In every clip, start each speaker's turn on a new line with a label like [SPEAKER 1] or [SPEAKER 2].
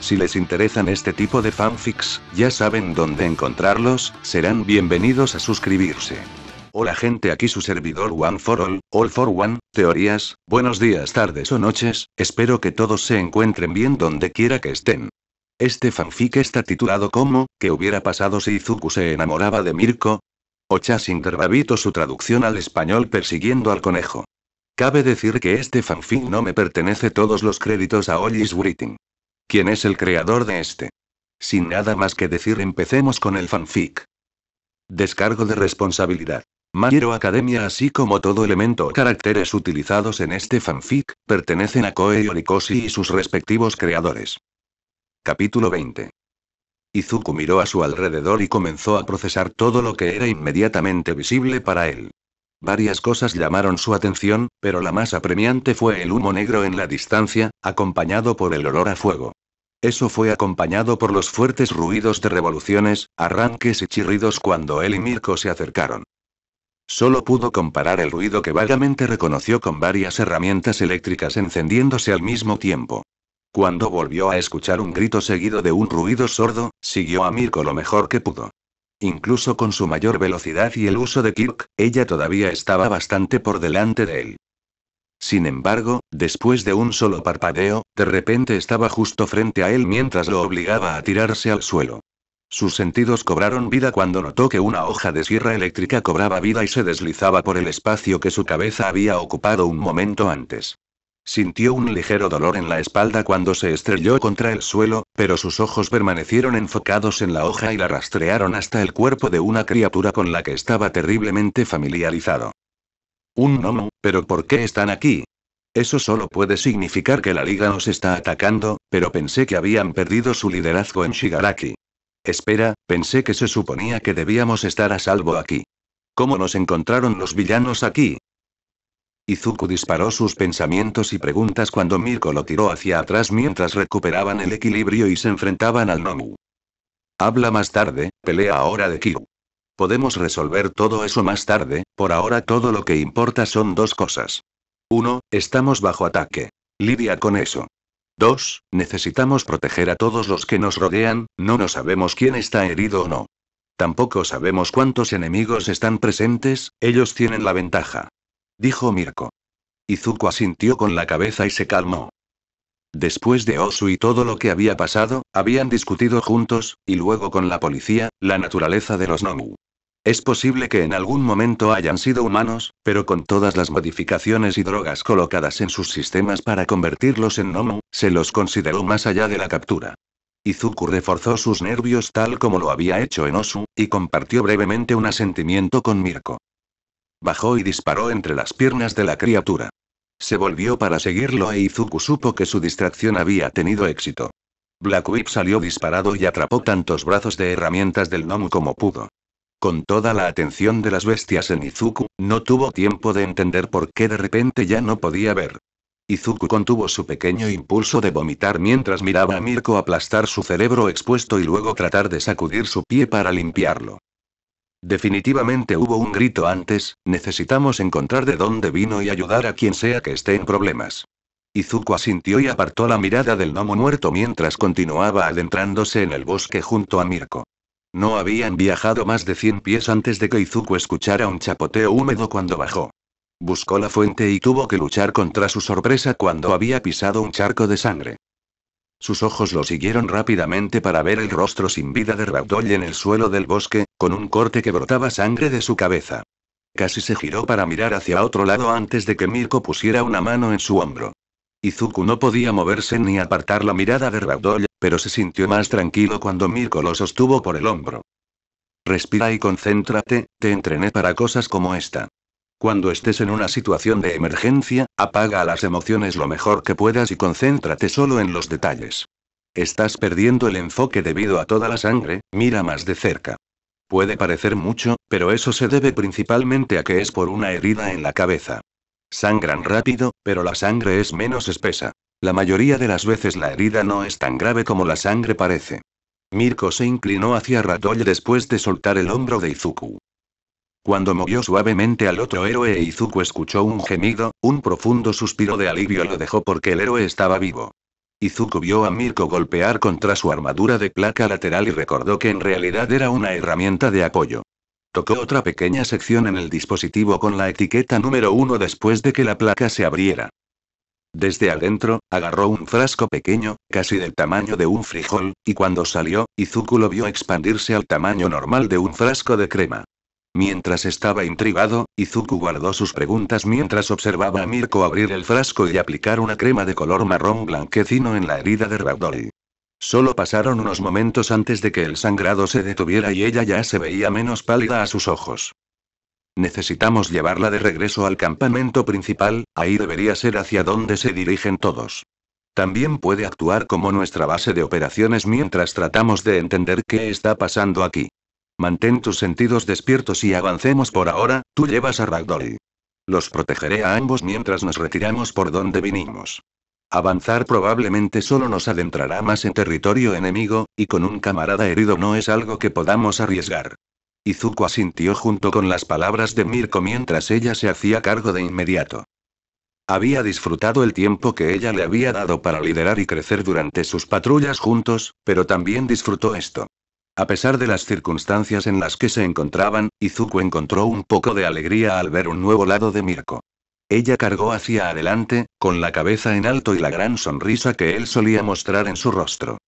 [SPEAKER 1] Si les interesan este tipo de fanfics, ya saben dónde encontrarlos, serán bienvenidos a suscribirse. Hola gente, aquí su servidor One for All, All for One, teorías, buenos días, tardes o noches, espero que todos se encuentren bien donde quiera que estén. Este fanfic está titulado como, ¿qué hubiera pasado si Izuku se enamoraba de Mirko? O Interbabito su traducción al español persiguiendo al conejo. Cabe decir que este fanfic no me pertenece todos los créditos a Ollis Writing. ¿Quién es el creador de este? Sin nada más que decir, empecemos con el fanfic. Descargo de responsabilidad. Mayero Academia así como todo elemento o caracteres utilizados en este fanfic, pertenecen a Koei Orikoshi y sus respectivos creadores. Capítulo 20. Izuku miró a su alrededor y comenzó a procesar todo lo que era inmediatamente visible para él. Varias cosas llamaron su atención, pero la más apremiante fue el humo negro en la distancia, acompañado por el olor a fuego. Eso fue acompañado por los fuertes ruidos de revoluciones, arranques y chirridos cuando él y Mirko se acercaron. Solo pudo comparar el ruido que vagamente reconoció con varias herramientas eléctricas encendiéndose al mismo tiempo. Cuando volvió a escuchar un grito seguido de un ruido sordo, siguió a Mirko lo mejor que pudo. Incluso con su mayor velocidad y el uso de Kirk, ella todavía estaba bastante por delante de él. Sin embargo, después de un solo parpadeo, de repente estaba justo frente a él mientras lo obligaba a tirarse al suelo. Sus sentidos cobraron vida cuando notó que una hoja de sierra eléctrica cobraba vida y se deslizaba por el espacio que su cabeza había ocupado un momento antes. Sintió un ligero dolor en la espalda cuando se estrelló contra el suelo, pero sus ojos permanecieron enfocados en la hoja y la rastrearon hasta el cuerpo de una criatura con la que estaba terriblemente familiarizado. Un Nomu, pero ¿por qué están aquí? Eso solo puede significar que la Liga nos está atacando, pero pensé que habían perdido su liderazgo en Shigaraki. Espera, pensé que se suponía que debíamos estar a salvo aquí. ¿Cómo nos encontraron los villanos aquí? Izuku disparó sus pensamientos y preguntas cuando Mirko lo tiró hacia atrás mientras recuperaban el equilibrio y se enfrentaban al Nomu. Habla más tarde, pelea ahora de Kiru. Podemos resolver todo eso más tarde, por ahora todo lo que importa son dos cosas. Uno, Estamos bajo ataque. Lidia con eso. Dos, Necesitamos proteger a todos los que nos rodean, no nos sabemos quién está herido o no. Tampoco sabemos cuántos enemigos están presentes, ellos tienen la ventaja. Dijo Mirko. Izuku asintió con la cabeza y se calmó. Después de Osu y todo lo que había pasado, habían discutido juntos, y luego con la policía, la naturaleza de los Nomu. Es posible que en algún momento hayan sido humanos, pero con todas las modificaciones y drogas colocadas en sus sistemas para convertirlos en Nomu, se los consideró más allá de la captura. Izuku reforzó sus nervios tal como lo había hecho en Osu, y compartió brevemente un asentimiento con Mirko. Bajó y disparó entre las piernas de la criatura. Se volvió para seguirlo e Izuku supo que su distracción había tenido éxito. Black Whip salió disparado y atrapó tantos brazos de herramientas del Nomu como pudo. Con toda la atención de las bestias en Izuku, no tuvo tiempo de entender por qué de repente ya no podía ver. Izuku contuvo su pequeño impulso de vomitar mientras miraba a Mirko aplastar su cerebro expuesto y luego tratar de sacudir su pie para limpiarlo. Definitivamente hubo un grito antes, necesitamos encontrar de dónde vino y ayudar a quien sea que esté en problemas. Izuku asintió y apartó la mirada del gnomo muerto mientras continuaba adentrándose en el bosque junto a Mirko. No habían viajado más de 100 pies antes de que Izuku escuchara un chapoteo húmedo cuando bajó. Buscó la fuente y tuvo que luchar contra su sorpresa cuando había pisado un charco de sangre. Sus ojos lo siguieron rápidamente para ver el rostro sin vida de Raudoll en el suelo del bosque, con un corte que brotaba sangre de su cabeza. Casi se giró para mirar hacia otro lado antes de que Mirko pusiera una mano en su hombro. Izuku no podía moverse ni apartar la mirada de Raudoya, pero se sintió más tranquilo cuando Mirko lo sostuvo por el hombro. Respira y concéntrate, te entrené para cosas como esta. Cuando estés en una situación de emergencia, apaga las emociones lo mejor que puedas y concéntrate solo en los detalles. Estás perdiendo el enfoque debido a toda la sangre, mira más de cerca. Puede parecer mucho, pero eso se debe principalmente a que es por una herida en la cabeza. Sangran rápido, pero la sangre es menos espesa. La mayoría de las veces la herida no es tan grave como la sangre parece. Mirko se inclinó hacia Radoll después de soltar el hombro de Izuku. Cuando movió suavemente al otro héroe, Izuku escuchó un gemido, un profundo suspiro de alivio lo dejó porque el héroe estaba vivo. Izuku vio a Mirko golpear contra su armadura de placa lateral y recordó que en realidad era una herramienta de apoyo. Tocó otra pequeña sección en el dispositivo con la etiqueta número 1 después de que la placa se abriera. Desde adentro, agarró un frasco pequeño, casi del tamaño de un frijol, y cuando salió, Izuku lo vio expandirse al tamaño normal de un frasco de crema. Mientras estaba intrigado, Izuku guardó sus preguntas mientras observaba a Mirko abrir el frasco y aplicar una crema de color marrón blanquecino en la herida de Ragdoll. Solo pasaron unos momentos antes de que el sangrado se detuviera y ella ya se veía menos pálida a sus ojos. Necesitamos llevarla de regreso al campamento principal, ahí debería ser hacia donde se dirigen todos. También puede actuar como nuestra base de operaciones mientras tratamos de entender qué está pasando aquí. Mantén tus sentidos despiertos y avancemos por ahora, tú llevas a Ragdoll. Los protegeré a ambos mientras nos retiramos por donde vinimos. Avanzar probablemente solo nos adentrará más en territorio enemigo, y con un camarada herido no es algo que podamos arriesgar. Izuku asintió junto con las palabras de Mirko mientras ella se hacía cargo de inmediato. Había disfrutado el tiempo que ella le había dado para liderar y crecer durante sus patrullas juntos, pero también disfrutó esto. A pesar de las circunstancias en las que se encontraban, Izuku encontró un poco de alegría al ver un nuevo lado de Mirko. Ella cargó hacia adelante, con la cabeza en alto y la gran sonrisa que él solía mostrar en su rostro.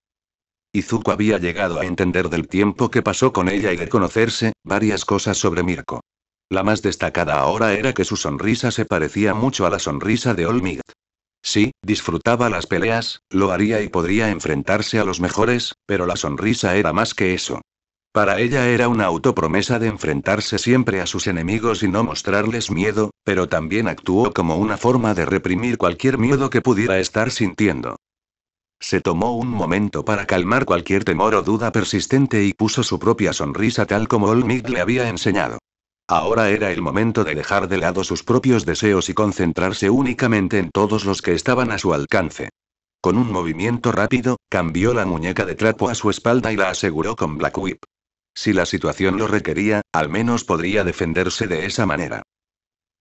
[SPEAKER 1] Izuku había llegado a entender del tiempo que pasó con ella y de conocerse, varias cosas sobre Mirko. La más destacada ahora era que su sonrisa se parecía mucho a la sonrisa de Olmigd. Sí, disfrutaba las peleas, lo haría y podría enfrentarse a los mejores, pero la sonrisa era más que eso. Para ella era una autopromesa de enfrentarse siempre a sus enemigos y no mostrarles miedo, pero también actuó como una forma de reprimir cualquier miedo que pudiera estar sintiendo. Se tomó un momento para calmar cualquier temor o duda persistente y puso su propia sonrisa tal como Olmig le había enseñado. Ahora era el momento de dejar de lado sus propios deseos y concentrarse únicamente en todos los que estaban a su alcance. Con un movimiento rápido, cambió la muñeca de trapo a su espalda y la aseguró con Black Whip. Si la situación lo requería, al menos podría defenderse de esa manera.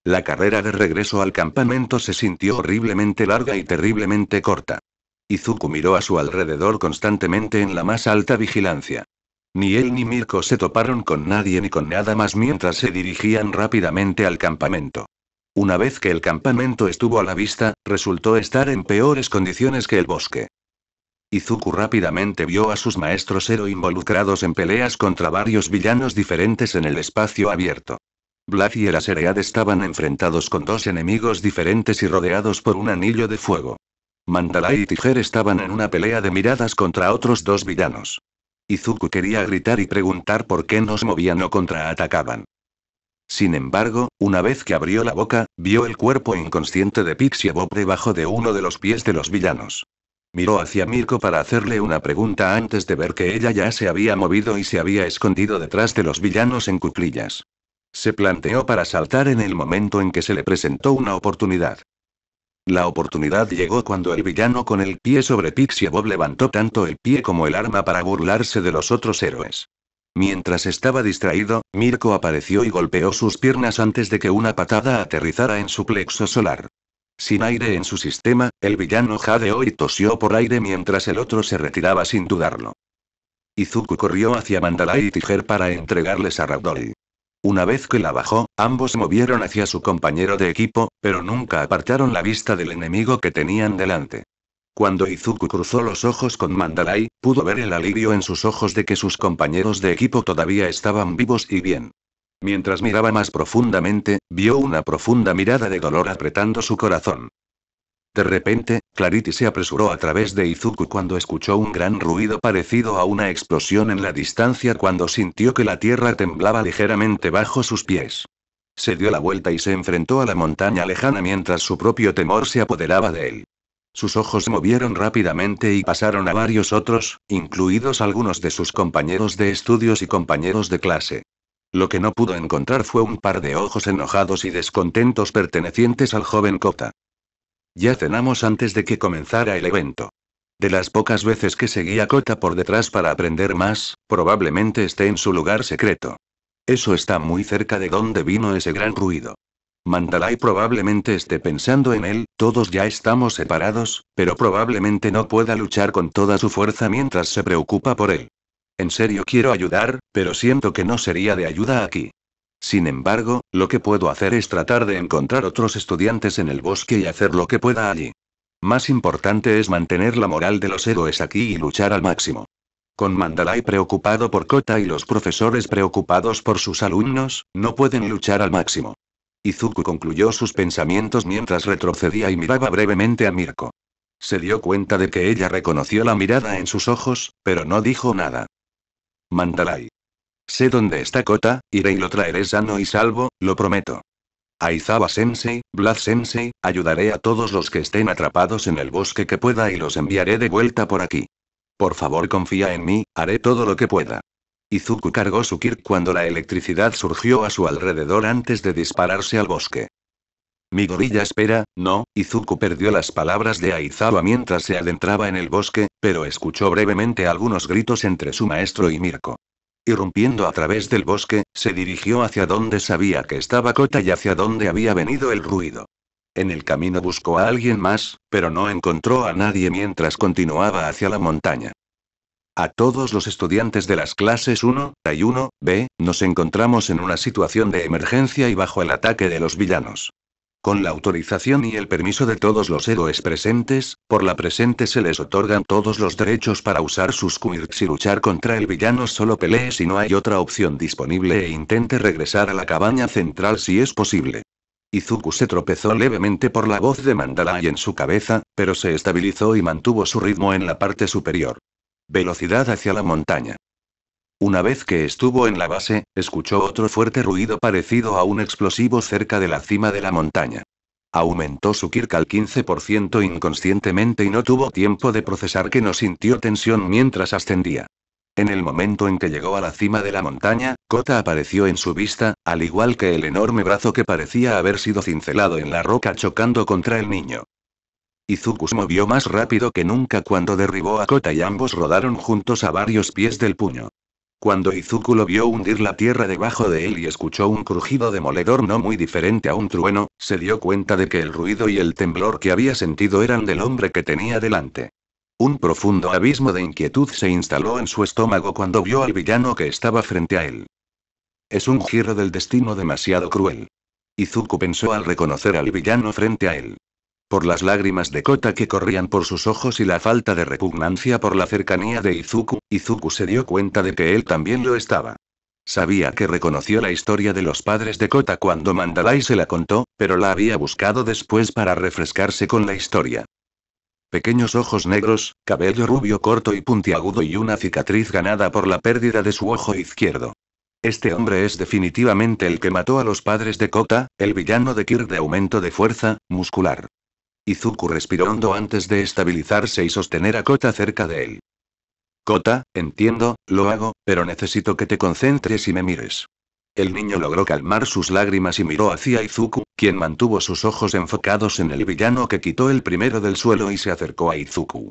[SPEAKER 1] La carrera de regreso al campamento se sintió horriblemente larga y terriblemente corta. Izuku miró a su alrededor constantemente en la más alta vigilancia. Ni él ni Mirko se toparon con nadie ni con nada más mientras se dirigían rápidamente al campamento. Una vez que el campamento estuvo a la vista, resultó estar en peores condiciones que el bosque. Izuku rápidamente vio a sus maestros Ero involucrados en peleas contra varios villanos diferentes en el espacio abierto. Black y el Aseread estaban enfrentados con dos enemigos diferentes y rodeados por un anillo de fuego. Mandalay y Tiger estaban en una pelea de miradas contra otros dos villanos. Izuku quería gritar y preguntar por qué nos movían o contraatacaban. Sin embargo, una vez que abrió la boca, vio el cuerpo inconsciente de Pixie Bob debajo de uno de los pies de los villanos. Miró hacia Mirko para hacerle una pregunta antes de ver que ella ya se había movido y se había escondido detrás de los villanos en cuclillas. Se planteó para saltar en el momento en que se le presentó una oportunidad. La oportunidad llegó cuando el villano con el pie sobre Pixie Bob levantó tanto el pie como el arma para burlarse de los otros héroes. Mientras estaba distraído, Mirko apareció y golpeó sus piernas antes de que una patada aterrizara en su plexo solar. Sin aire en su sistema, el villano jadeó y tosió por aire mientras el otro se retiraba sin dudarlo. Izuku corrió hacia Mandalay y Tiger para entregarles a Ragdoll. Una vez que la bajó, ambos movieron hacia su compañero de equipo, pero nunca apartaron la vista del enemigo que tenían delante. Cuando Izuku cruzó los ojos con Mandalay, pudo ver el alivio en sus ojos de que sus compañeros de equipo todavía estaban vivos y bien. Mientras miraba más profundamente, vio una profunda mirada de dolor apretando su corazón. De repente, Clarity se apresuró a través de Izuku cuando escuchó un gran ruido parecido a una explosión en la distancia cuando sintió que la tierra temblaba ligeramente bajo sus pies. Se dio la vuelta y se enfrentó a la montaña lejana mientras su propio temor se apoderaba de él. Sus ojos se movieron rápidamente y pasaron a varios otros, incluidos algunos de sus compañeros de estudios y compañeros de clase. Lo que no pudo encontrar fue un par de ojos enojados y descontentos pertenecientes al joven Kota. Ya cenamos antes de que comenzara el evento. De las pocas veces que seguía Kota por detrás para aprender más, probablemente esté en su lugar secreto. Eso está muy cerca de donde vino ese gran ruido. Mandalay probablemente esté pensando en él, todos ya estamos separados, pero probablemente no pueda luchar con toda su fuerza mientras se preocupa por él. En serio quiero ayudar, pero siento que no sería de ayuda aquí. Sin embargo, lo que puedo hacer es tratar de encontrar otros estudiantes en el bosque y hacer lo que pueda allí. Más importante es mantener la moral de los héroes aquí y luchar al máximo. Con Mandalay preocupado por Kota y los profesores preocupados por sus alumnos, no pueden luchar al máximo. Izuku concluyó sus pensamientos mientras retrocedía y miraba brevemente a Mirko. Se dio cuenta de que ella reconoció la mirada en sus ojos, pero no dijo nada. Mandalay. Sé dónde está Kota, iré y lo traeré sano y salvo, lo prometo. Aizawa Sensei, vlad Sensei, ayudaré a todos los que estén atrapados en el bosque que pueda y los enviaré de vuelta por aquí. Por favor confía en mí, haré todo lo que pueda. Izuku cargó su Kirk cuando la electricidad surgió a su alrededor antes de dispararse al bosque. Mi gorilla espera, no, Izuku perdió las palabras de Aizawa mientras se adentraba en el bosque, pero escuchó brevemente algunos gritos entre su maestro y Mirko. Irrumpiendo a través del bosque, se dirigió hacia donde sabía que estaba Kota y hacia donde había venido el ruido. En el camino buscó a alguien más, pero no encontró a nadie mientras continuaba hacia la montaña. A todos los estudiantes de las clases 1, y 1, B, nos encontramos en una situación de emergencia y bajo el ataque de los villanos. Con la autorización y el permiso de todos los héroes presentes, por la presente se les otorgan todos los derechos para usar sus quirks y luchar contra el villano solo pelee si no hay otra opción disponible e intente regresar a la cabaña central si es posible. Izuku se tropezó levemente por la voz de Mandalay en su cabeza, pero se estabilizó y mantuvo su ritmo en la parte superior. Velocidad hacia la montaña. Una vez que estuvo en la base, escuchó otro fuerte ruido parecido a un explosivo cerca de la cima de la montaña. Aumentó su kirk al 15% inconscientemente y no tuvo tiempo de procesar que no sintió tensión mientras ascendía. En el momento en que llegó a la cima de la montaña, Kota apareció en su vista, al igual que el enorme brazo que parecía haber sido cincelado en la roca chocando contra el niño. Izuku se movió más rápido que nunca cuando derribó a Kota y ambos rodaron juntos a varios pies del puño. Cuando Izuku lo vio hundir la tierra debajo de él y escuchó un crujido demoledor no muy diferente a un trueno, se dio cuenta de que el ruido y el temblor que había sentido eran del hombre que tenía delante. Un profundo abismo de inquietud se instaló en su estómago cuando vio al villano que estaba frente a él. Es un giro del destino demasiado cruel. Izuku pensó al reconocer al villano frente a él por las lágrimas de Kota que corrían por sus ojos y la falta de repugnancia por la cercanía de Izuku, Izuku se dio cuenta de que él también lo estaba. Sabía que reconoció la historia de los padres de Kota cuando Mandalay se la contó, pero la había buscado después para refrescarse con la historia. Pequeños ojos negros, cabello rubio corto y puntiagudo y una cicatriz ganada por la pérdida de su ojo izquierdo. Este hombre es definitivamente el que mató a los padres de Kota, el villano de Kir de aumento de fuerza, muscular. Izuku respiró hondo antes de estabilizarse y sostener a Kota cerca de él. Kota, entiendo, lo hago, pero necesito que te concentres y me mires. El niño logró calmar sus lágrimas y miró hacia Izuku, quien mantuvo sus ojos enfocados en el villano que quitó el primero del suelo y se acercó a Izuku.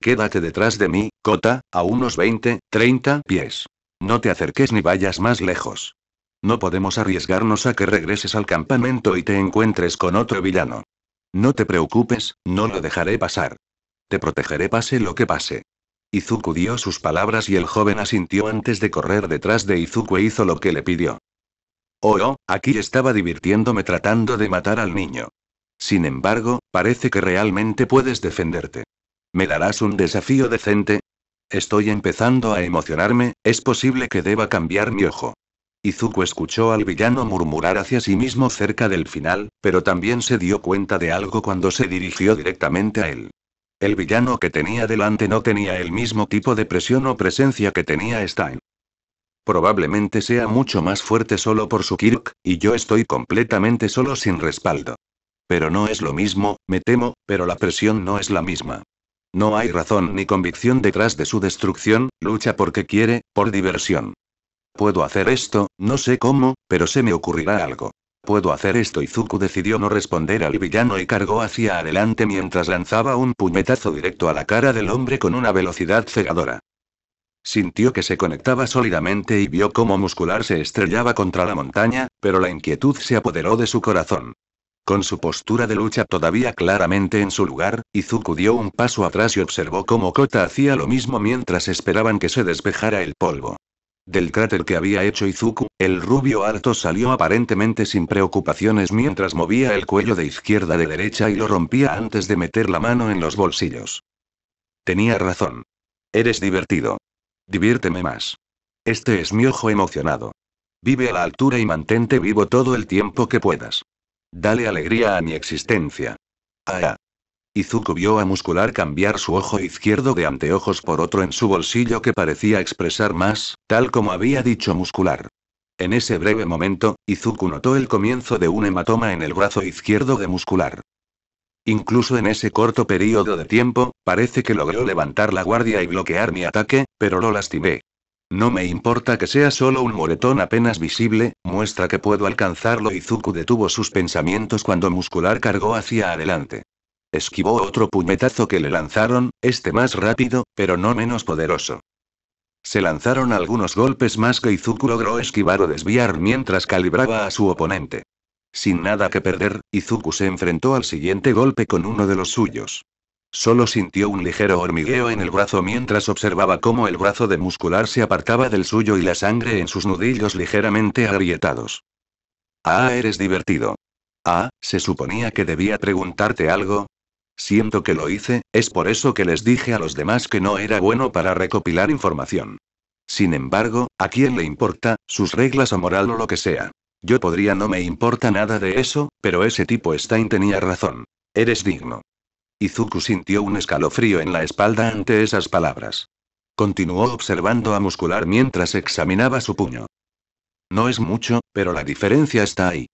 [SPEAKER 1] Quédate detrás de mí, Kota, a unos 20, 30 pies. No te acerques ni vayas más lejos. No podemos arriesgarnos a que regreses al campamento y te encuentres con otro villano. No te preocupes, no lo dejaré pasar. Te protegeré pase lo que pase. Izuku dio sus palabras y el joven asintió antes de correr detrás de Izuku e hizo lo que le pidió. Oh, oh, aquí estaba divirtiéndome tratando de matar al niño. Sin embargo, parece que realmente puedes defenderte. ¿Me darás un desafío decente? Estoy empezando a emocionarme, es posible que deba cambiar mi ojo. Izuku escuchó al villano murmurar hacia sí mismo cerca del final, pero también se dio cuenta de algo cuando se dirigió directamente a él. El villano que tenía delante no tenía el mismo tipo de presión o presencia que tenía Stein. Probablemente sea mucho más fuerte solo por su Kirk, y yo estoy completamente solo sin respaldo. Pero no es lo mismo, me temo, pero la presión no es la misma. No hay razón ni convicción detrás de su destrucción, lucha porque quiere, por diversión. Puedo hacer esto, no sé cómo, pero se me ocurrirá algo. Puedo hacer esto. Izuku decidió no responder al villano y cargó hacia adelante mientras lanzaba un puñetazo directo a la cara del hombre con una velocidad cegadora. Sintió que se conectaba sólidamente y vio cómo muscular se estrellaba contra la montaña, pero la inquietud se apoderó de su corazón. Con su postura de lucha todavía claramente en su lugar, Izuku dio un paso atrás y observó cómo Kota hacía lo mismo mientras esperaban que se despejara el polvo. Del cráter que había hecho Izuku, el rubio alto salió aparentemente sin preocupaciones mientras movía el cuello de izquierda a derecha y lo rompía antes de meter la mano en los bolsillos. Tenía razón. Eres divertido. Diviérteme más. Este es mi ojo emocionado. Vive a la altura y mantente vivo todo el tiempo que puedas. Dale alegría a mi existencia. Ah, ah. Izuku vio a Muscular cambiar su ojo izquierdo de anteojos por otro en su bolsillo que parecía expresar más, tal como había dicho Muscular. En ese breve momento, Izuku notó el comienzo de un hematoma en el brazo izquierdo de Muscular. Incluso en ese corto periodo de tiempo, parece que logró levantar la guardia y bloquear mi ataque, pero lo lastimé. No me importa que sea solo un moretón apenas visible, muestra que puedo alcanzarlo. Izuku detuvo sus pensamientos cuando Muscular cargó hacia adelante. Esquivó otro puñetazo que le lanzaron, este más rápido, pero no menos poderoso. Se lanzaron algunos golpes más que Izuku logró esquivar o desviar mientras calibraba a su oponente. Sin nada que perder, Izuku se enfrentó al siguiente golpe con uno de los suyos. Solo sintió un ligero hormigueo en el brazo mientras observaba cómo el brazo de muscular se apartaba del suyo y la sangre en sus nudillos ligeramente agrietados. Ah, eres divertido. Ah, se suponía que debía preguntarte algo, Siento que lo hice, es por eso que les dije a los demás que no era bueno para recopilar información. Sin embargo, ¿a quién le importa, sus reglas o moral o lo que sea? Yo podría no me importa nada de eso, pero ese tipo Stein tenía razón. Eres digno. Izuku sintió un escalofrío en la espalda ante esas palabras. Continuó observando a Muscular mientras examinaba su puño. No es mucho, pero la diferencia está ahí.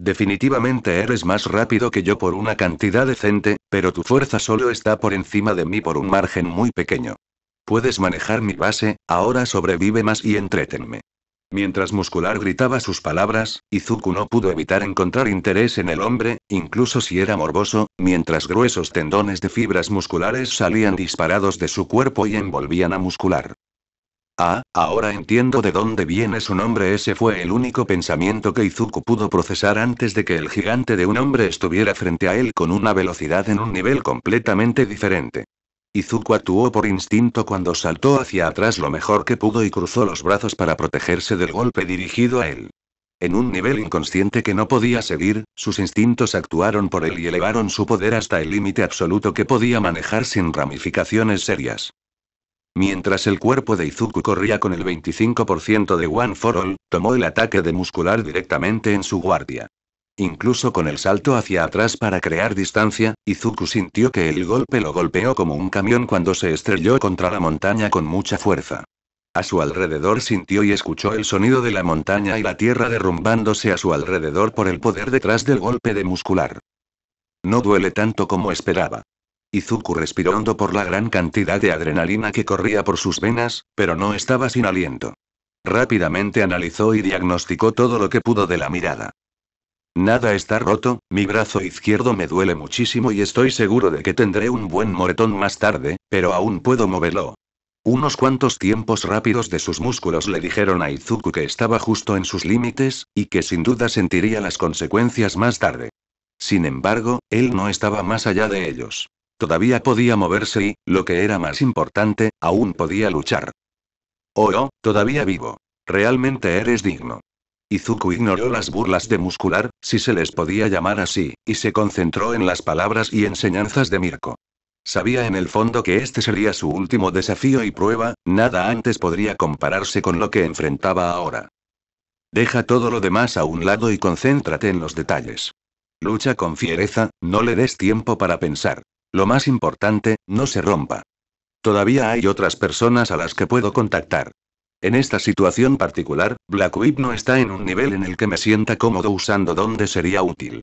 [SPEAKER 1] Definitivamente eres más rápido que yo por una cantidad decente, pero tu fuerza solo está por encima de mí por un margen muy pequeño. Puedes manejar mi base, ahora sobrevive más y entretenme. Mientras Muscular gritaba sus palabras, Izuku no pudo evitar encontrar interés en el hombre, incluso si era morboso, mientras gruesos tendones de fibras musculares salían disparados de su cuerpo y envolvían a Muscular. Ah, ahora entiendo de dónde viene su nombre. Ese fue el único pensamiento que Izuku pudo procesar antes de que el gigante de un hombre estuviera frente a él con una velocidad en un nivel completamente diferente. Izuku actuó por instinto cuando saltó hacia atrás lo mejor que pudo y cruzó los brazos para protegerse del golpe dirigido a él. En un nivel inconsciente que no podía seguir, sus instintos actuaron por él y elevaron su poder hasta el límite absoluto que podía manejar sin ramificaciones serias. Mientras el cuerpo de Izuku corría con el 25% de One for All, tomó el ataque de muscular directamente en su guardia. Incluso con el salto hacia atrás para crear distancia, Izuku sintió que el golpe lo golpeó como un camión cuando se estrelló contra la montaña con mucha fuerza. A su alrededor sintió y escuchó el sonido de la montaña y la tierra derrumbándose a su alrededor por el poder detrás del golpe de muscular. No duele tanto como esperaba. Izuku respiró hondo por la gran cantidad de adrenalina que corría por sus venas, pero no estaba sin aliento. Rápidamente analizó y diagnosticó todo lo que pudo de la mirada. Nada está roto, mi brazo izquierdo me duele muchísimo y estoy seguro de que tendré un buen moretón más tarde, pero aún puedo moverlo. Unos cuantos tiempos rápidos de sus músculos le dijeron a Izuku que estaba justo en sus límites, y que sin duda sentiría las consecuencias más tarde. Sin embargo, él no estaba más allá de ellos. Todavía podía moverse y, lo que era más importante, aún podía luchar. Oh, oh, todavía vivo. Realmente eres digno. Izuku ignoró las burlas de muscular, si se les podía llamar así, y se concentró en las palabras y enseñanzas de Mirko. Sabía en el fondo que este sería su último desafío y prueba, nada antes podría compararse con lo que enfrentaba ahora. Deja todo lo demás a un lado y concéntrate en los detalles. Lucha con fiereza, no le des tiempo para pensar. Lo más importante, no se rompa. Todavía hay otras personas a las que puedo contactar. En esta situación particular, Black Whip no está en un nivel en el que me sienta cómodo usando donde sería útil.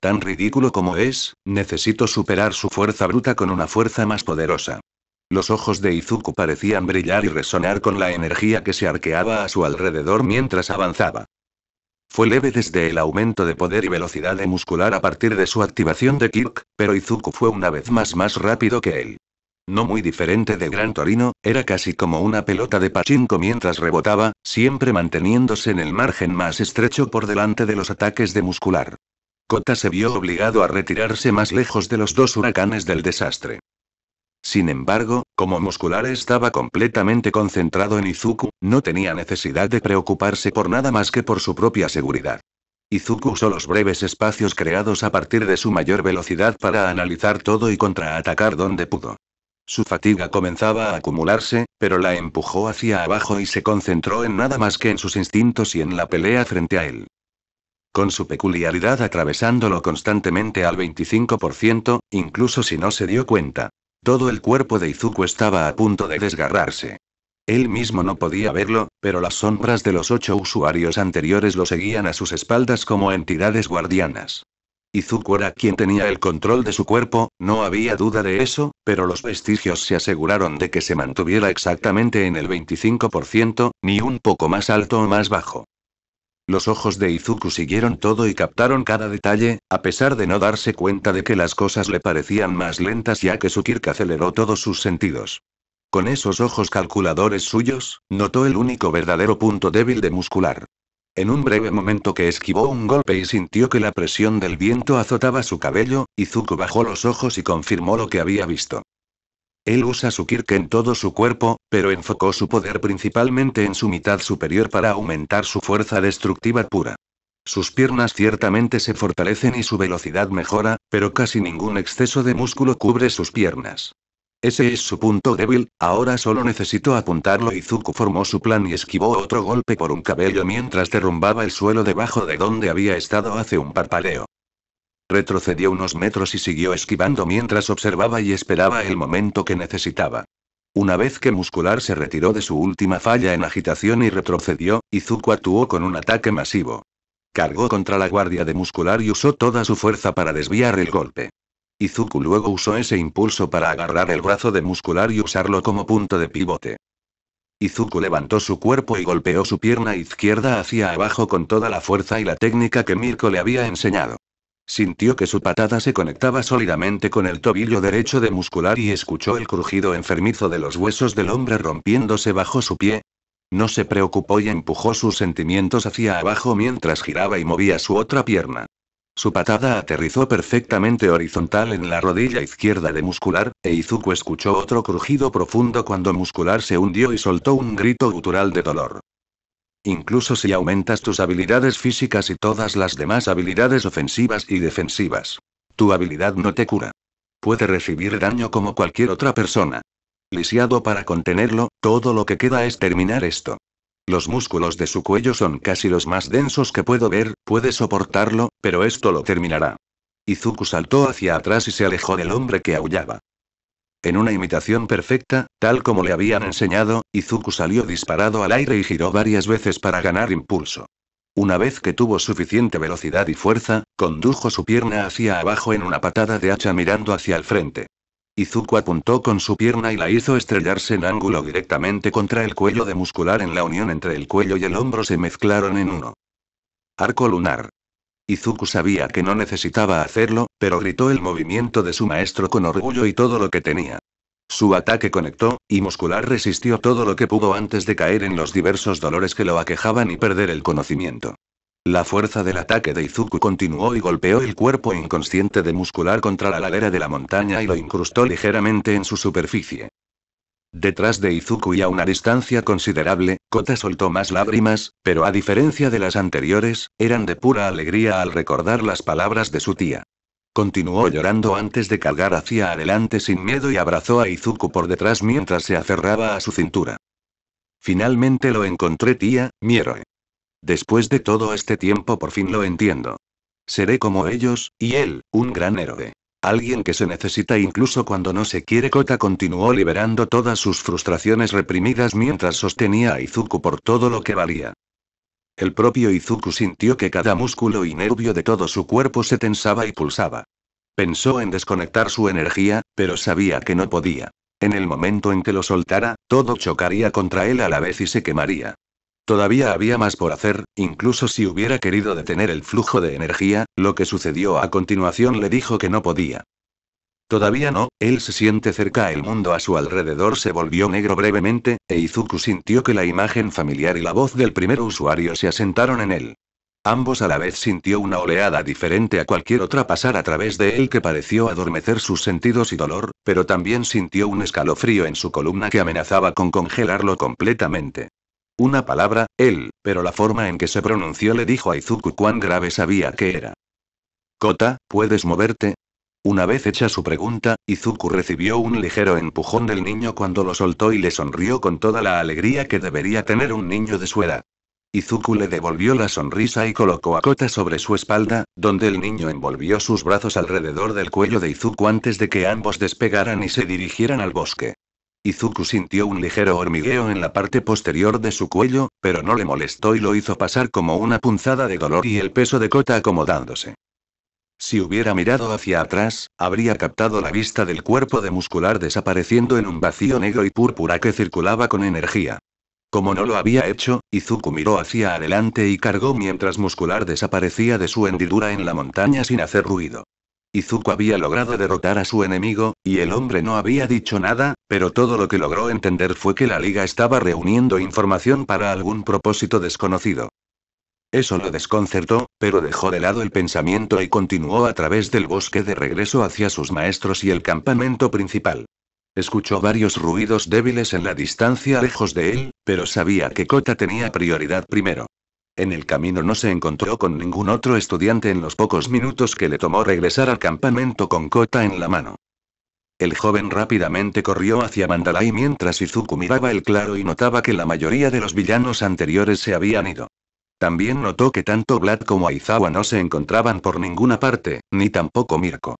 [SPEAKER 1] Tan ridículo como es, necesito superar su fuerza bruta con una fuerza más poderosa. Los ojos de Izuku parecían brillar y resonar con la energía que se arqueaba a su alrededor mientras avanzaba. Fue leve desde el aumento de poder y velocidad de muscular a partir de su activación de Kirk, pero Izuku fue una vez más más rápido que él. No muy diferente de Gran Torino, era casi como una pelota de pachinko mientras rebotaba, siempre manteniéndose en el margen más estrecho por delante de los ataques de muscular. Kota se vio obligado a retirarse más lejos de los dos huracanes del desastre. Sin embargo, como muscular estaba completamente concentrado en Izuku, no tenía necesidad de preocuparse por nada más que por su propia seguridad. Izuku usó los breves espacios creados a partir de su mayor velocidad para analizar todo y contraatacar donde pudo. Su fatiga comenzaba a acumularse, pero la empujó hacia abajo y se concentró en nada más que en sus instintos y en la pelea frente a él. Con su peculiaridad atravesándolo constantemente al 25%, incluso si no se dio cuenta. Todo el cuerpo de Izuku estaba a punto de desgarrarse. Él mismo no podía verlo, pero las sombras de los ocho usuarios anteriores lo seguían a sus espaldas como entidades guardianas. Izuku era quien tenía el control de su cuerpo, no había duda de eso, pero los vestigios se aseguraron de que se mantuviera exactamente en el 25%, ni un poco más alto o más bajo. Los ojos de Izuku siguieron todo y captaron cada detalle, a pesar de no darse cuenta de que las cosas le parecían más lentas ya que su Kirk aceleró todos sus sentidos. Con esos ojos calculadores suyos, notó el único verdadero punto débil de muscular. En un breve momento que esquivó un golpe y sintió que la presión del viento azotaba su cabello, Izuku bajó los ojos y confirmó lo que había visto. Él usa su Kirk en todo su cuerpo, pero enfocó su poder principalmente en su mitad superior para aumentar su fuerza destructiva pura. Sus piernas ciertamente se fortalecen y su velocidad mejora, pero casi ningún exceso de músculo cubre sus piernas. Ese es su punto débil, ahora solo necesito apuntarlo. Zuko formó su plan y esquivó otro golpe por un cabello mientras derrumbaba el suelo debajo de donde había estado hace un parpadeo. Retrocedió unos metros y siguió esquivando mientras observaba y esperaba el momento que necesitaba. Una vez que Muscular se retiró de su última falla en agitación y retrocedió, Izuku actuó con un ataque masivo. Cargó contra la guardia de Muscular y usó toda su fuerza para desviar el golpe. Izuku luego usó ese impulso para agarrar el brazo de Muscular y usarlo como punto de pivote. Izuku levantó su cuerpo y golpeó su pierna izquierda hacia abajo con toda la fuerza y la técnica que Mirko le había enseñado. Sintió que su patada se conectaba sólidamente con el tobillo derecho de muscular y escuchó el crujido enfermizo de los huesos del hombre rompiéndose bajo su pie. No se preocupó y empujó sus sentimientos hacia abajo mientras giraba y movía su otra pierna. Su patada aterrizó perfectamente horizontal en la rodilla izquierda de Muscular, e Izuku escuchó otro crujido profundo cuando Muscular se hundió y soltó un grito gutural de dolor incluso si aumentas tus habilidades físicas y todas las demás habilidades ofensivas y defensivas. Tu habilidad no te cura. Puede recibir daño como cualquier otra persona. Lisiado para contenerlo, todo lo que queda es terminar esto. Los músculos de su cuello son casi los más densos que puedo ver, puede soportarlo, pero esto lo terminará. Izuku saltó hacia atrás y se alejó del hombre que aullaba. En una imitación perfecta, tal como le habían enseñado, Izuku salió disparado al aire y giró varias veces para ganar impulso. Una vez que tuvo suficiente velocidad y fuerza, condujo su pierna hacia abajo en una patada de hacha mirando hacia el frente. Izuku apuntó con su pierna y la hizo estrellarse en ángulo directamente contra el cuello de muscular en la unión entre el cuello y el hombro se mezclaron en uno. Arco lunar. Izuku sabía que no necesitaba hacerlo, pero gritó el movimiento de su maestro con orgullo y todo lo que tenía. Su ataque conectó, y muscular resistió todo lo que pudo antes de caer en los diversos dolores que lo aquejaban y perder el conocimiento. La fuerza del ataque de Izuku continuó y golpeó el cuerpo inconsciente de muscular contra la ladera de la montaña y lo incrustó ligeramente en su superficie. Detrás de Izuku y a una distancia considerable, Kota soltó más lágrimas, pero a diferencia de las anteriores, eran de pura alegría al recordar las palabras de su tía. Continuó llorando antes de cargar hacia adelante sin miedo y abrazó a Izuku por detrás mientras se aferraba a su cintura. Finalmente lo encontré tía, mi héroe. Después de todo este tiempo por fin lo entiendo. Seré como ellos, y él, un gran héroe. Alguien que se necesita incluso cuando no se quiere. Kota continuó liberando todas sus frustraciones reprimidas mientras sostenía a Izuku por todo lo que valía. El propio Izuku sintió que cada músculo y nervio de todo su cuerpo se tensaba y pulsaba. Pensó en desconectar su energía, pero sabía que no podía. En el momento en que lo soltara, todo chocaría contra él a la vez y se quemaría. Todavía había más por hacer, incluso si hubiera querido detener el flujo de energía, lo que sucedió a continuación le dijo que no podía. Todavía no, él se siente cerca, el mundo a su alrededor se volvió negro brevemente, e Izuku sintió que la imagen familiar y la voz del primer usuario se asentaron en él. Ambos a la vez sintió una oleada diferente a cualquier otra pasar a través de él que pareció adormecer sus sentidos y dolor, pero también sintió un escalofrío en su columna que amenazaba con congelarlo completamente. Una palabra, él, pero la forma en que se pronunció le dijo a Izuku cuán grave sabía que era. Kota, ¿puedes moverte? Una vez hecha su pregunta, Izuku recibió un ligero empujón del niño cuando lo soltó y le sonrió con toda la alegría que debería tener un niño de su edad. Izuku le devolvió la sonrisa y colocó a Kota sobre su espalda, donde el niño envolvió sus brazos alrededor del cuello de Izuku antes de que ambos despegaran y se dirigieran al bosque. Izuku sintió un ligero hormigueo en la parte posterior de su cuello, pero no le molestó y lo hizo pasar como una punzada de dolor y el peso de Kota acomodándose. Si hubiera mirado hacia atrás, habría captado la vista del cuerpo de muscular desapareciendo en un vacío negro y púrpura que circulaba con energía. Como no lo había hecho, Izuku miró hacia adelante y cargó mientras muscular desaparecía de su hendidura en la montaña sin hacer ruido. Izuku había logrado derrotar a su enemigo, y el hombre no había dicho nada, pero todo lo que logró entender fue que la liga estaba reuniendo información para algún propósito desconocido. Eso lo desconcertó, pero dejó de lado el pensamiento y continuó a través del bosque de regreso hacia sus maestros y el campamento principal. Escuchó varios ruidos débiles en la distancia lejos de él, pero sabía que Kota tenía prioridad primero. En el camino no se encontró con ningún otro estudiante en los pocos minutos que le tomó regresar al campamento con Kota en la mano. El joven rápidamente corrió hacia Mandalay mientras Izuku miraba el claro y notaba que la mayoría de los villanos anteriores se habían ido. También notó que tanto Vlad como Aizawa no se encontraban por ninguna parte, ni tampoco Mirko.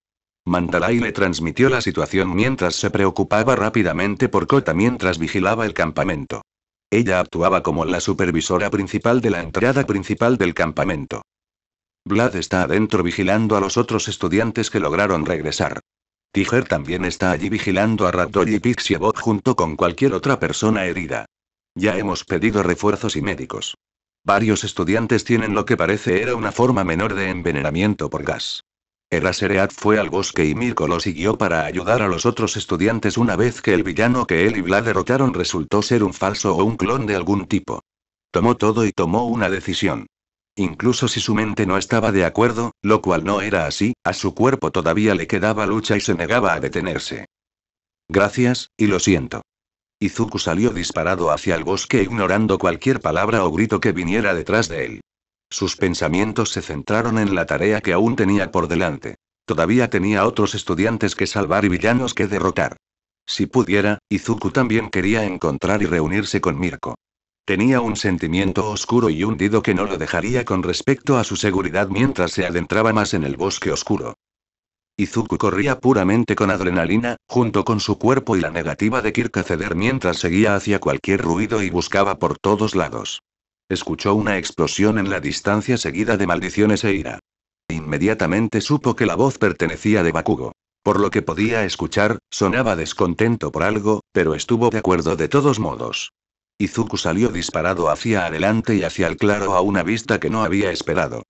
[SPEAKER 1] Mandalay le transmitió la situación mientras se preocupaba rápidamente por Kota mientras vigilaba el campamento. Ella actuaba como la supervisora principal de la entrada principal del campamento. Vlad está adentro vigilando a los otros estudiantes que lograron regresar. Tiger también está allí vigilando a Raptor y Pixiebot junto con cualquier otra persona herida. Ya hemos pedido refuerzos y médicos. Varios estudiantes tienen lo que parece era una forma menor de envenenamiento por gas. Erasereat fue al bosque y Mirko lo siguió para ayudar a los otros estudiantes una vez que el villano que él y Vlad derrotaron resultó ser un falso o un clon de algún tipo. Tomó todo y tomó una decisión. Incluso si su mente no estaba de acuerdo, lo cual no era así, a su cuerpo todavía le quedaba lucha y se negaba a detenerse. Gracias, y lo siento. Izuku salió disparado hacia el bosque ignorando cualquier palabra o grito que viniera detrás de él. Sus pensamientos se centraron en la tarea que aún tenía por delante. Todavía tenía otros estudiantes que salvar y villanos que derrotar. Si pudiera, Izuku también quería encontrar y reunirse con Mirko. Tenía un sentimiento oscuro y hundido que no lo dejaría con respecto a su seguridad mientras se adentraba más en el bosque oscuro. Izuku corría puramente con adrenalina, junto con su cuerpo y la negativa de Kirka ceder mientras seguía hacia cualquier ruido y buscaba por todos lados. Escuchó una explosión en la distancia seguida de maldiciones e ira. Inmediatamente supo que la voz pertenecía de Bakugo. Por lo que podía escuchar, sonaba descontento por algo, pero estuvo de acuerdo de todos modos. Izuku salió disparado hacia adelante y hacia el claro a una vista que no había esperado.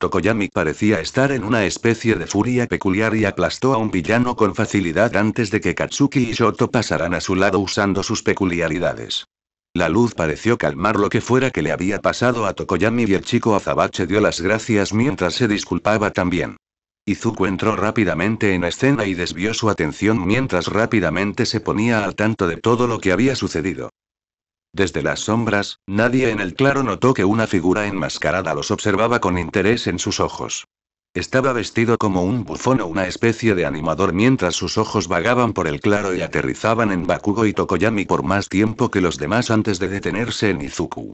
[SPEAKER 1] Tokoyami parecía estar en una especie de furia peculiar y aplastó a un villano con facilidad antes de que Katsuki y Shoto pasaran a su lado usando sus peculiaridades. La luz pareció calmar lo que fuera que le había pasado a Tokoyami y el chico azabache dio las gracias mientras se disculpaba también. Izuku entró rápidamente en escena y desvió su atención mientras rápidamente se ponía al tanto de todo lo que había sucedido. Desde las sombras, nadie en el claro notó que una figura enmascarada los observaba con interés en sus ojos. Estaba vestido como un bufón o una especie de animador mientras sus ojos vagaban por el claro y aterrizaban en Bakugo y Tokoyami por más tiempo que los demás antes de detenerse en Izuku.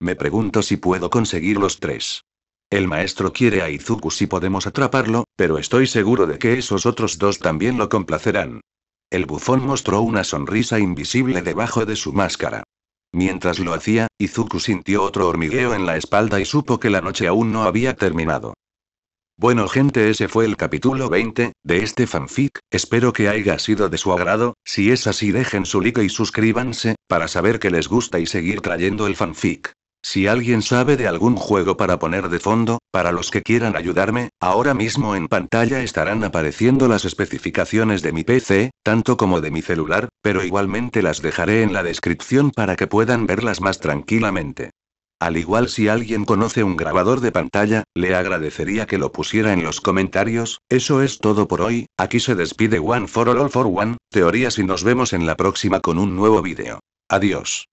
[SPEAKER 1] Me pregunto si puedo conseguir los tres. El maestro quiere a Izuku si podemos atraparlo, pero estoy seguro de que esos otros dos también lo complacerán. El bufón mostró una sonrisa invisible debajo de su máscara. Mientras lo hacía, Izuku sintió otro hormigueo en la espalda y supo que la noche aún no había terminado. Bueno gente ese fue el capítulo 20, de este fanfic, espero que haya sido de su agrado, si es así dejen su like y suscríbanse, para saber que les gusta y seguir trayendo el fanfic. Si alguien sabe de algún juego para poner de fondo, para los que quieran ayudarme, ahora mismo en pantalla estarán apareciendo las especificaciones de mi PC, tanto como de mi celular, pero igualmente las dejaré en la descripción para que puedan verlas más tranquilamente. Al igual si alguien conoce un grabador de pantalla, le agradecería que lo pusiera en los comentarios. Eso es todo por hoy, aquí se despide One for All, for One, teorías y nos vemos en la próxima con un nuevo vídeo. Adiós.